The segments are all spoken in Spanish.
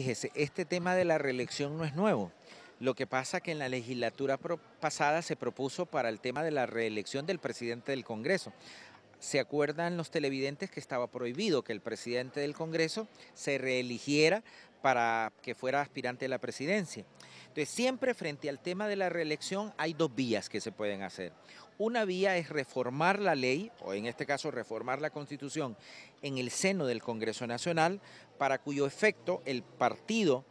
Fíjese, este tema de la reelección no es nuevo. Lo que pasa que en la legislatura pasada se propuso para el tema de la reelección del presidente del Congreso. ¿Se acuerdan los televidentes que estaba prohibido que el presidente del Congreso se reeligiera para que fuera aspirante a la presidencia? siempre frente al tema de la reelección hay dos vías que se pueden hacer. Una vía es reformar la ley, o en este caso reformar la constitución, en el seno del Congreso Nacional, para cuyo efecto el partido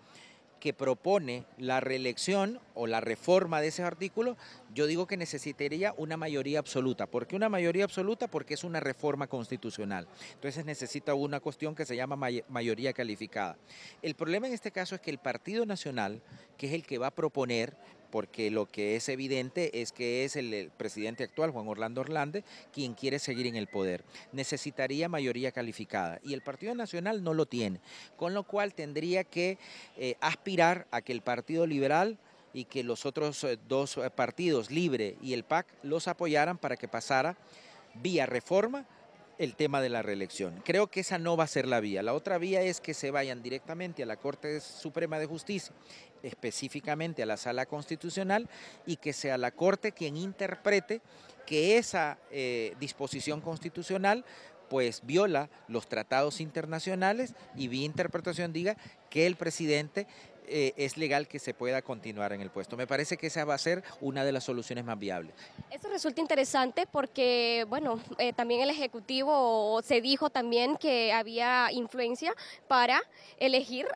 que propone la reelección o la reforma de ese artículo, yo digo que necesitaría una mayoría absoluta. ¿Por qué una mayoría absoluta? Porque es una reforma constitucional. Entonces necesita una cuestión que se llama mayoría calificada. El problema en este caso es que el Partido Nacional, que es el que va a proponer, porque lo que es evidente es que es el, presidente actual, Juan Orlando Orlande, quien quiere seguir en el poder. Necesitaría mayoría calificada y el Partido Nacional no lo tiene, con lo cual tendría que eh, aspirar a que el Partido Liberal y que los otros eh, dos eh, partidos, Libre y el PAC, los apoyaran para que pasara vía reforma el tema de la reelección. Creo que esa no va a ser la vía. La otra vía es que se vayan directamente a la Corte Suprema de Justicia, específicamente a la Sala Constitucional, y que sea la Corte quien interprete que esa eh, disposición constitucional pues viola los tratados internacionales y vía interpretación diga que el presidente eh, es legal que se pueda continuar en el puesto. Me parece que esa va a ser una de las soluciones más viables. Eso resulta interesante porque, bueno, eh, también el Ejecutivo se dijo también que había influencia para elegir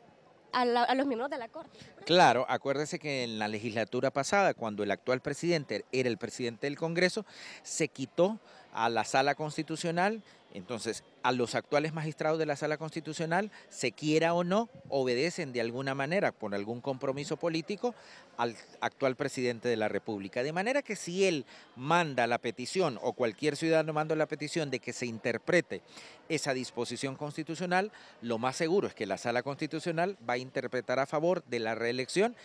a, los miembros de la Corte. Claro, acuérdese que en la legislatura pasada, cuando el actual presidente era el presidente del Congreso, se quitó a la sala constitucional entonces, a los actuales magistrados de la Sala Constitucional, se quiera o no, obedecen de alguna manera, por algún compromiso político, al actual presidente de la República. De manera que si él manda la petición o cualquier ciudadano manda la petición de que se interprete esa disposición constitucional, lo más seguro es que la Sala Constitucional va a interpretar a favor de la reelección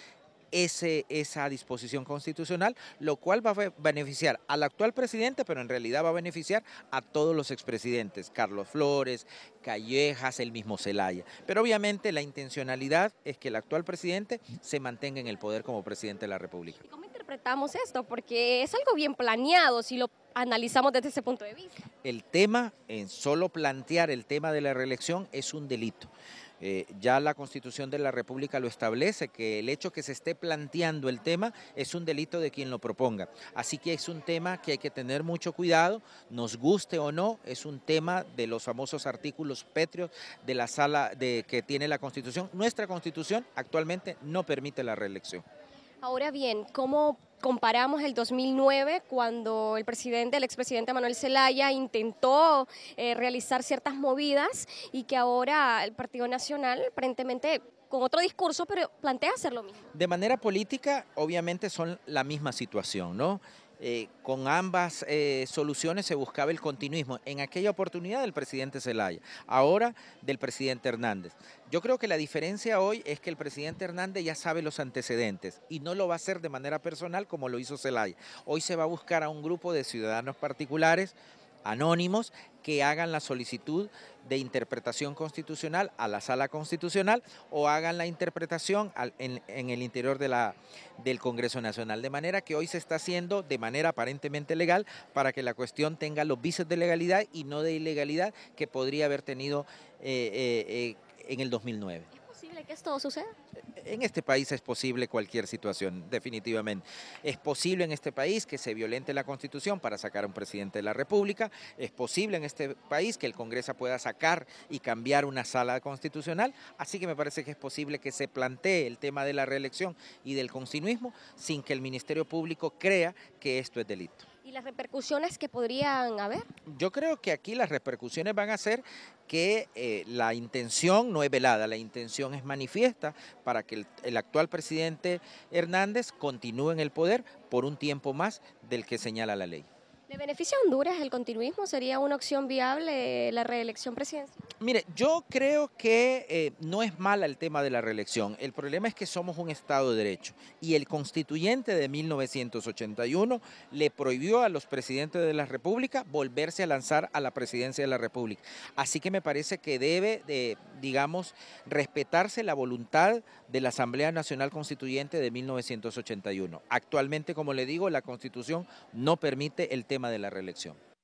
ese, esa disposición constitucional, lo cual va a beneficiar al actual presidente, pero en realidad va a beneficiar a todos los expresidentes, Carlos Flores, Callejas, el mismo Celaya. Pero obviamente la intencionalidad es que el actual presidente se mantenga en el poder como presidente de la República. ¿Y cómo interpretamos esto? Porque es algo bien planeado, si lo analizamos desde ese punto de vista. El tema, en solo plantear el tema de la reelección, es un delito. Eh, ya la Constitución de la República lo establece, que el hecho que se esté planteando el tema es un delito de quien lo proponga. Así que es un tema que hay que tener mucho cuidado, nos guste o no, es un tema de los famosos artículos pétreos de la sala de, que tiene la Constitución. Nuestra Constitución actualmente no permite la reelección. Ahora bien, ¿cómo comparamos el 2009 cuando el presidente, el expresidente Manuel Zelaya intentó eh, realizar ciertas movidas y que ahora el Partido Nacional aparentemente con otro discurso, pero plantea hacer lo mismo. De manera política, obviamente son la misma situación, ¿no? Eh, con ambas eh, soluciones se buscaba el continuismo. En aquella oportunidad del presidente Zelaya, ahora del presidente Hernández. Yo creo que la diferencia hoy es que el presidente Hernández ya sabe los antecedentes y no lo va a hacer de manera personal como lo hizo Zelaya. Hoy se va a buscar a un grupo de ciudadanos particulares anónimos que hagan la solicitud de interpretación constitucional a la sala constitucional o hagan la interpretación en, el interior de la, del Congreso Nacional. De manera que hoy se está haciendo de manera aparentemente legal para que la cuestión tenga los vices de legalidad y no de ilegalidad que podría haber tenido eh, eh, eh, en el 2009 que esto suceda? En este país es posible cualquier situación, definitivamente. Es posible en este país que se violente la Constitución para sacar a un presidente de la República. Es posible en este país que el Congreso pueda sacar y cambiar una sala constitucional. Así que me parece que es posible que se plantee el tema de la reelección y del consinuismo sin que el Ministerio Público crea que esto es delito las repercusiones que podrían haber? Yo creo que aquí las repercusiones van a ser que eh, la intención no es velada, la intención es manifiesta para que el, el, actual presidente Hernández continúe en el poder por un tiempo más del que señala la ley. ¿Le beneficia a Honduras el continuismo? ¿Sería una opción viable la reelección presidencial? Mire, yo creo que eh, no es mala el tema de la reelección. El problema es que somos un Estado de Derecho y el constituyente de 1981 le prohibió a los presidentes de la República volverse a lanzar a la presidencia de la República. Así que me parece que debe, de, digamos, respetarse la voluntad de la Asamblea Nacional Constituyente de 1981. Actualmente, como le digo, la Constitución no permite el tema de la reelección.